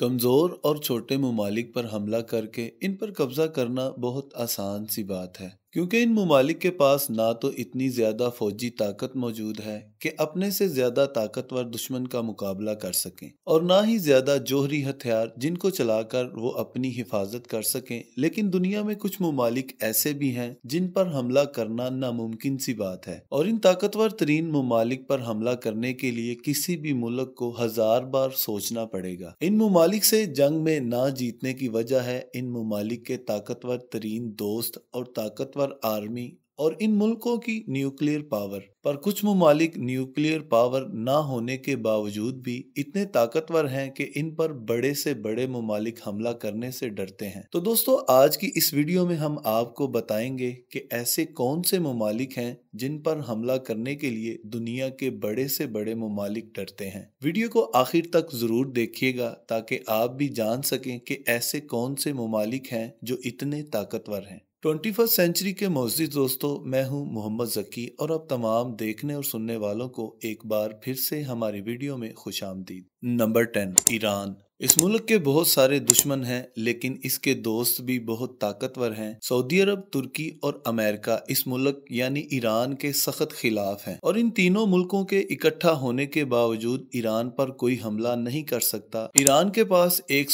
कमज़ोर और छोटे ममालिक पर हमला करके इन पर कब्ज़ा करना बहुत आसान सी बात है क्योंकि इन ममालिक के पास ना तो इतनी ज़्यादा फौजी ताकत मौजूद है कि अपने से ज़्यादा ताकतवर दुश्मन का मुकाबला कर सकें और ना ही ज़्यादा जोहरी हथियार जिनको चलाकर वो अपनी हिफाजत कर सकें लेकिन दुनिया में कुछ ममालिक ऐसे भी हैं जिन पर हमला करना नामुमकिन सी बात है और इन ताकतवर तरीन ममालिक पर हमला करने के लिए किसी भी मुल्क को हजार बार सोचना पड़ेगा इन ममालिक से जंग में ना जीतने की वजह है इन ममालिक के ताकतवर तरीन दोस्त और ताकतवर पर आर्मी और इन मुल्कों की न्यूक्लियर पावर पर कुछ ममालिक न्यूक्लियर पावर ना होने के बावजूद भी इतने ताकतवर हैं कि इन पर बड़े से बड़े ममालिक हमला करने से डरते हैं तो दोस्तों आज की इस वीडियो में हम आपको बताएंगे कि ऐसे कौन से ममालिक हैं जिन पर हमला करने के लिए दुनिया के बड़े से बड़े ममालिक डरते हैं वीडियो को आखिर तक जरूर देखिएगा ताकि आप भी जान सकें कि ऐसे कौन से ममालिक हैं जो इतने ताकतवर हैं ट्वेंटी फर्स्ट सेंचुरी के मोजिज दोस्तों मैं हूं मोहम्मद जकी और अब तमाम देखने और सुनने वालों को एक बार फिर से हमारी वीडियो में खुश आमदीद नंबर टेन ईरान इस मुल्क के बहुत सारे दुश्मन हैं लेकिन इसके दोस्त भी बहुत ताकतवर हैं सऊदी अरब तुर्की और अमेरिका इस मुल्क यानी ईरान के सख्त खिलाफ हैं और इन तीनों मुल्कों के इकट्ठा होने के बावजूद ईरान पर कोई हमला नहीं कर सकता ईरान के पास एक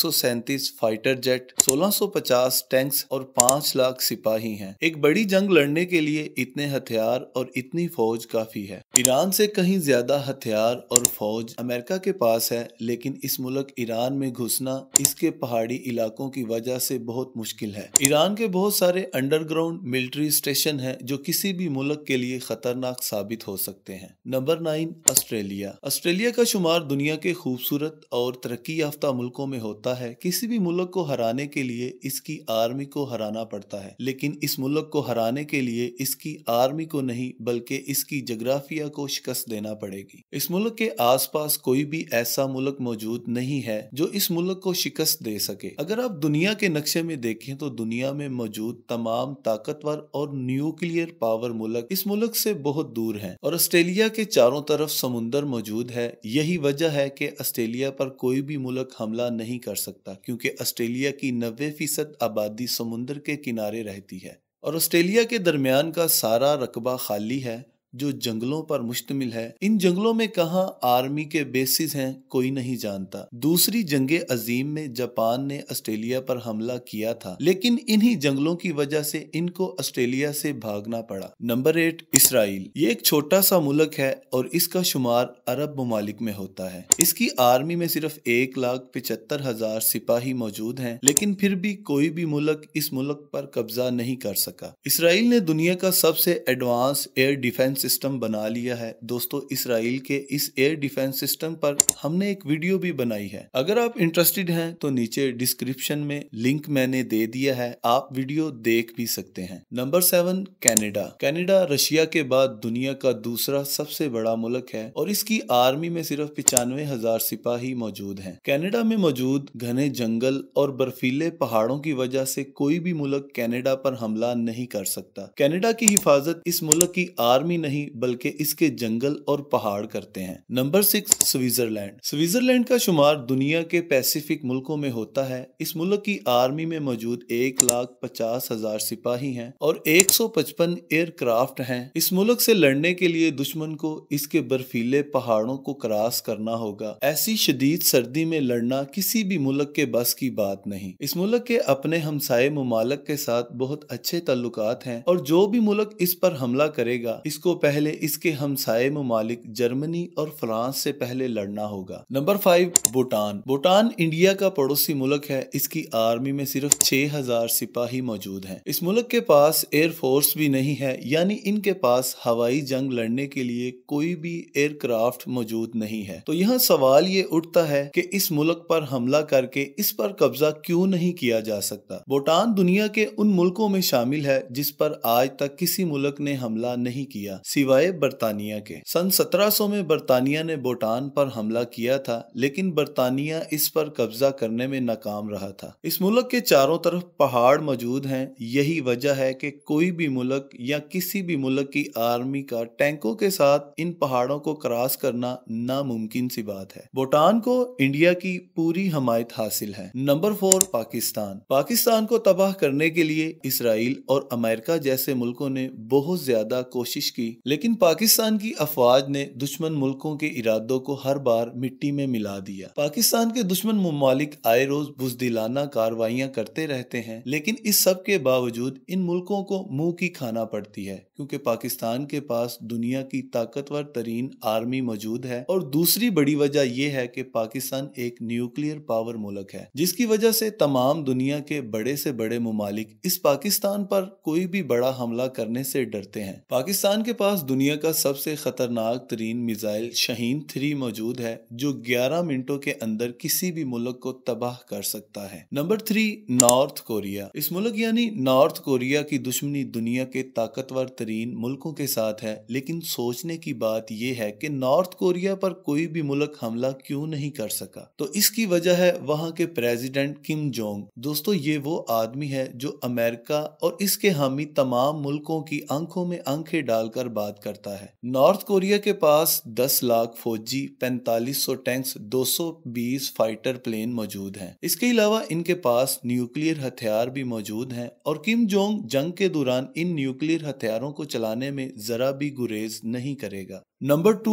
फाइटर जेट 1650 टैंक्स और 5 लाख सिपाही हैं एक बड़ी जंग लड़ने के लिए इतने हथियार और इतनी फौज काफी है ईरान से कहीं ज़्यादा हथियार और फौज अमेरिका के पास है लेकिन इस मुल्क ईरान में घुसना इसके पहाड़ी इलाकों की वजह से बहुत मुश्किल है ईरान के बहुत सारे अंडरग्राउंड मिलिट्री स्टेशन हैं जो किसी भी मुल्क के लिए खतरनाक साबित हो सकते हैं नंबर नाइन ऑस्ट्रेलिया ऑस्ट्रेलिया का शुमार दुनिया के खूबसूरत और तरक्की याफ्ता मुल्कों में होता है किसी भी मुल्क को हराने के लिए इसकी आर्मी को हराना पड़ता है लेकिन इस मुल्क को हराने के लिए इसकी आर्मी को नहीं बल्कि इसकी जग्राफिया इंडिया को शिकस्त देना पड़ेगी इस मुल्क के आसपास कोई भी ऐसा मुल्क मौजूद नहीं है जो इस मुल्क को शिकस्त दे सके अगर आप दुनिया के नक्शे में देखें तो दुनिया में मौजूद तमाम ताकतवर और न्यूक्लियर पावर मुल्क इस मुल्क से बहुत दूर हैं और ऑस्ट्रेलिया के चारों तरफ समुन्दर मौजूद है यही वजह है कि ऑस्ट्रेलिया पर कोई भी मुल्क हमला नहीं कर सकता क्योंकि ऑस्ट्रेलिया की नब्बे फीसद आबादी समुन्द्र के किनारे रहती है और ऑस्ट्रेलिया के दरमियान का सारा रकबा खाली है जो जंगलों पर मुश्तमिल है इन जंगलों में कहा आर्मी के बेसिस हैं कोई नहीं जानता दूसरी जंग अजीम में जापान ने ऑस्ट्रेलिया पर हमला किया था लेकिन इन्हीं जंगलों की वजह से इनको ऑस्ट्रेलिया से भागना पड़ा नंबर एट इसराइल ये एक छोटा सा मुल्क है और इसका शुमार अरब ममालिक में होता है इसकी आर्मी में सिर्फ एक लाख पिचहत्तर हजार सिपाही मौजूद है लेकिन फिर भी कोई भी मुल्क इस मुल्क पर कब्जा नहीं कर सका इसराइल ने दुनिया का सबसे एडवांस एयर डिफेंस सिस्टम बना लिया है दोस्तों इसराइल के इस एयर डिफेंस सिस्टम पर हमने एक वीडियो भी बनाई है अगर आप इंटरेस्टेड हैं तो नीचे डिस्क्रिप्शन में लिंक मैंने दे दिया है आप वीडियो देख भी सकते हैं number seven Canada Canada Russia के बाद दुनिया का दूसरा सबसे बड़ा मुल्क है और इसकी आर्मी में सिर्फ पिचानवे हजार सिपाही मौजूद है कैनेडा में मौजूद घने जंगल और बर्फीले पहाड़ों की वजह से कोई भी मुल्क कैनेडा पर हमला नहीं कर सकता कैनेडा की हिफाजत इस मुल्क की आर्मी नहीं नहीं बल्कि इसके जंगल और पहाड़ करते हैं नंबर सिक्स स्विट्जरलैंड स्विट्जरलैंड का शुमार दुनिया के पैसिफिक मुल्कों में होता है इस मुल्क की आर्मी में मौजूद एक लाख पचास हजार सिपाही हैं और एक सौ पचपन एयरक्राफ्ट हैं इस मुल्क से लड़ने के लिए दुश्मन को इसके बर्फीले पहाड़ों को क्रॉस करना होगा ऐसी शदीद सर्दी में लड़ना किसी भी मुल्क के बस की बात नहीं इस मुल्क के अपने हमसाये ममालक के साथ बहुत अच्छे ताल्लुक हैं और जो भी मुल्क इस पर हमला करेगा इसको पहले इसके हमसाये ममालिक जर्मनी और फ्रांस से पहले लड़ना होगा number five Bhutan Bhutan India का पड़ोसी मुल्क है इसकी आर्मी में सिर्फ छह हजार सिपाही मौजूद हैं। इस मुल्क के पास एयरफोर्स भी नहीं है यानी इनके पास हवाई जंग लड़ने के लिए कोई भी एयरक्राफ्ट मौजूद नहीं है तो यहाँ सवाल ये उठता है की इस मुल्क पर हमला करके इस पर कब्जा क्यों नहीं किया जा सकता भूटान दुनिया के उन मुल्कों में शामिल है जिस पर आज तक किसी मुल्क ने हमला नहीं किया सिवाय बरतानिया के सन 1700 में बरतानिया ने भूटान पर हमला किया था लेकिन बरतानिया इस पर कब्जा करने में नाकाम रहा था इस मुल्क के चारों तरफ पहाड़ मौजूद हैं यही वजह है कि कोई भी मुल्क या किसी भी मुल्क की आर्मी का टैंकों के साथ इन पहाड़ों को क्रॉस करना नामुमकिन सी बात है भूटान को इंडिया की पूरी हमायत हासिल है नंबर फोर पाकिस्तान पाकिस्तान को तबाह करने के लिए इसराइल और अमेरिका जैसे मुल्कों ने बहुत ज्यादा कोशिश की लेकिन पाकिस्तान की अफवाज ने दुश्मन मुल्कों के इरादों को हर बार मिट्टी में मिला दिया पाकिस्तान के दुश्मन ममालिक आए रोज बुजदिलाना कार्रवाइयाँ करते रहते हैं लेकिन इस सब के बावजूद इन मुल्कों को मुंह की खाना पड़ती है क्योंकि पाकिस्तान के पास दुनिया की ताकतवर तरीन आर्मी मौजूद है और दूसरी बड़ी वजह यह है कि पाकिस्तान एक न्यूक्लियर पावर मुल्क है जिसकी वजह से तमाम दुनिया के बड़े से बड़े ममालिक इस पाकिस्तान पर कोई भी बड़ा हमला करने से डरते हैं पाकिस्तान के पास दुनिया का सबसे खतरनाक तरीन मिजाइल शहीन थ्री मौजूद है जो ग्यारह मिनटों के अंदर किसी भी मुल्क को तबाह कर सकता है नंबर थ्री नॉर्थ कोरिया इस मुल्क यानी नॉर्थ कोरिया की दुश्मनी दुनिया के ताकतवर तरीन मुल्कों के साथ है लेकिन सोचने की बात यह है कि नॉर्थ कोरिया पर कोई भी मुल्क हमला क्यों नहीं कर सका तो इसकी वजह है वहां के प्रेसिडेंट किम जोंग दोस्तों ये वो आदमी है जो अमेरिका और इसके हामी तमाम मुल्कों की आंखों में आंखें डालकर बात करता है नॉर्थ कोरिया के पास दस लाख फौजी पैंतालीस सौ टैंक्स दो सौ बीस फाइटर प्लेन मौजूद है इसके अलावा इनके पास न्यूक्लियर हथियार भी मौजूद है और किम जोंग जंग के दौरान इन न्यूक्लियर हथियारों को चलाने में ज़रा भी गुरेज नहीं करेगा नंबर टू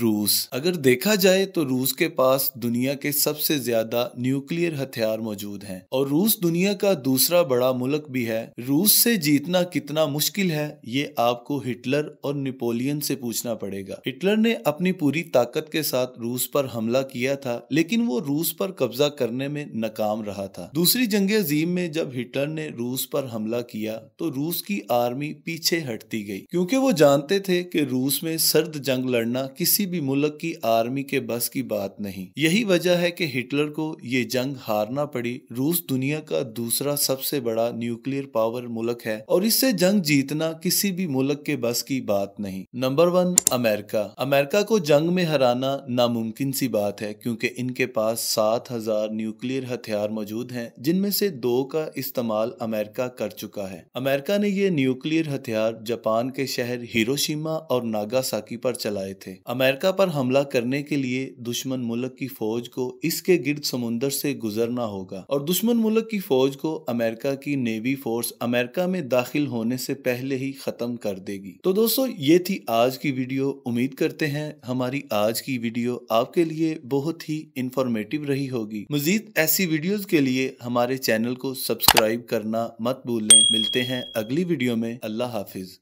रूस अगर देखा जाए तो रूस के पास दुनिया के सबसे ज्यादा न्यूक्लियर हथियार मौजूद हैं और रूस दुनिया का दूसरा बड़ा मुल्क भी है रूस से जीतना कितना मुश्किल है ये आपको हिटलर और नेपोलियन से पूछना पड़ेगा हिटलर ने अपनी पूरी ताकत के साथ रूस पर हमला किया था लेकिन वो रूस पर कब्जा करने में नाकाम रहा था दूसरी जंग अजीम में जब हिटलर ने रूस पर हमला किया तो रूस की आर्मी पीछे हटती गई क्योंकि वो जानते थे कि रूस में सर्द जंग लड़ना किसी भी मुल्क की आर्मी के बस की बात नहीं यही वजह है कि हिटलर को ये जंग हारना पड़ी रूस दुनिया का दूसरा सबसे बड़ा न्यूक्लियर पावर मुल्क है और इससे जंग जीतना किसी भी मुल्क के बस की बात नहीं नंबर वन अमेरिका अमेरिका को जंग में हराना नामुमकिन सी बात है क्योंकि इनके पास सात हजार न्यूक्लियर हथियार मौजूद हैं जिनमें से दो का इस्तेमाल अमेरिका कर चुका है अमेरिका ने ये न्यूक्लियर हथियार जापान के शहर हिरोशिमा और नागासाकी पर पर चलाए थे अमेरिका पर हमला करने के लिए दुश्मन मुल्क की फौज को इसके गिर्द समुन्दर से गुजरना होगा और दुश्मन मुल्क की फौज को अमेरिका की नेवी फोर्स अमेरिका में दाखिल होने से पहले ही खत्म कर देगी तो दोस्तों ये थी आज की वीडियो उम्मीद करते हैं हमारी आज की वीडियो आपके लिए बहुत ही इंफॉर्मेटिव रही होगी मजीद ऐसी वीडियोस के लिए हमारे चैनल को सब्सक्राइब करना मत भूलें मिलते हैं अगली वीडियो में अल्लाह हाफिज